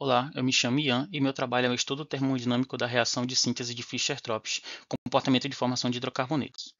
Olá, eu me chamo Ian e meu trabalho é o estudo termodinâmico da reação de síntese de Fischer-Tropsch, comportamento de formação de hidrocarbonetos.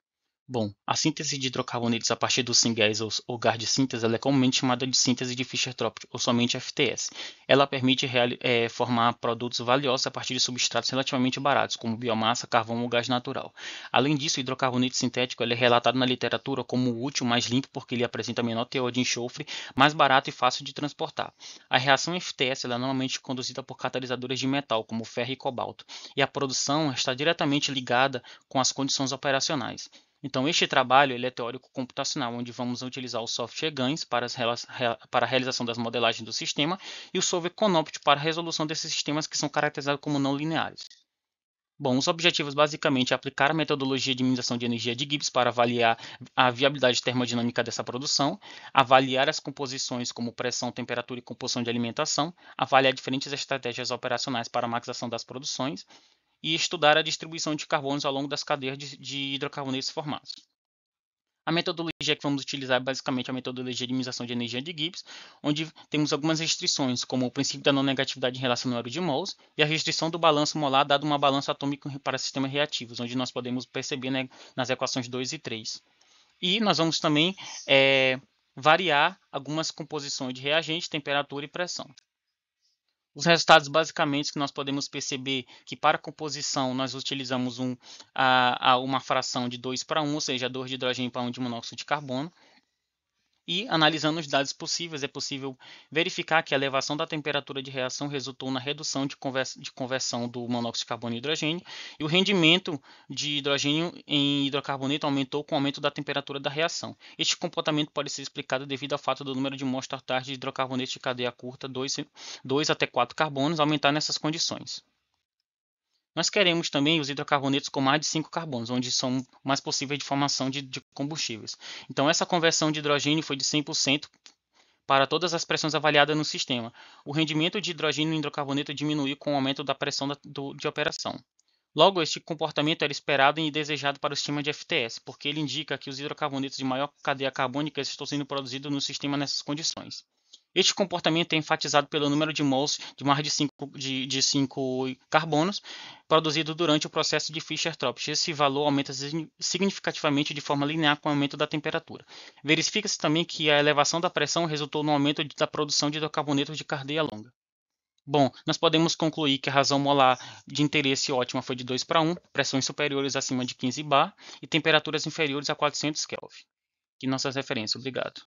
Bom, a síntese de hidrocarbonetos a partir dos syngasels ou gás de síntese é comumente chamada de síntese de Fischer-Tropsch ou somente FTS. Ela permite é, formar produtos valiosos a partir de substratos relativamente baratos, como biomassa, carvão ou gás natural. Além disso, o hidrocarboneto sintético é relatado na literatura como útil, mais limpo porque ele apresenta menor teor de enxofre, mais barato e fácil de transportar. A reação FTS é normalmente conduzida por catalisadores de metal, como ferro e cobalto, e a produção está diretamente ligada com as condições operacionais. Então, este trabalho ele é teórico computacional, onde vamos utilizar o software GANs para, para, a realização das modelagens do sistema e o software Conopt para a resolução desses sistemas que são caracterizados como não lineares. Bom, os objetivos basicamente é aplicar a metodologia de minimização de energia de Gibbs para avaliar a viabilidade termodinâmica dessa produção, avaliar as composições como pressão, temperatura e composição de alimentação, avaliar diferentes estratégias operacionais para a maximização das produções, e estudar a distribuição de carbonos ao longo das cadeias de, de hidrocarbonetos formados. A metodologia que vamos utilizar é basicamente a metodologia de minimização de energia de Gibbs, onde temos algumas restrições, como o princípio da não negatividade em relação ao número de moles e a restrição do balanço molar dado uma balança atômica para sistemas reativos, onde nós podemos perceber né, nas equações 2 e 3. E nós vamos também é, variar algumas composições de reagente, temperatura e pressão. Os resultados basicamente que nós podemos perceber que para a composição nós utilizamos um, a, a uma fração de 2 para 1, ou seja, 2 de hidrogênio para 1 de monóxido de carbono. E, analisando os dados possíveis, é possível verificar que a elevação da temperatura de reação resultou na redução de, conversão do monóxido de carbono e hidrogênio, e o rendimento de hidrogênio em hidrocarboneto aumentou com o aumento da temperatura da reação. Este comportamento pode ser explicado devido ao fato do número de mostras de hidrocarboneto de cadeia curta, 2 até 4 carbonos, aumentar nessas condições. Nós queremos também os hidrocarbonetos com mais de 5 carbonos, onde são mais possíveis de formação de, de combustíveis. Então, essa conversão de hidrogênio foi de 100% para todas as pressões avaliadas no sistema. O rendimento de hidrogênio e hidrocarboneto diminuiu com o aumento da pressão da, do, de operação. Logo, este comportamento era esperado e desejado para o sistema de FTS, porque ele indica que os hidrocarbonetos de maior cadeia carbônica estão sendo produzidos no sistema nessas condições. Este comportamento é enfatizado pelo número de mols de mais de 5 de, de cinco carbonos produzido durante o processo de Fischer-Tropsch. Esse valor aumenta significativamente de forma linear com o aumento da temperatura. Verifica-se também que a elevação da pressão resultou no aumento da produção de hidrocarbonetos de cadeia longa. Bom, nós podemos concluir que a razão molar de interesse ótima foi de 2 para 1, pressões superiores acima de 15 bar e temperaturas inferiores a 400 Kelvin. Que nossas referências. Obrigado.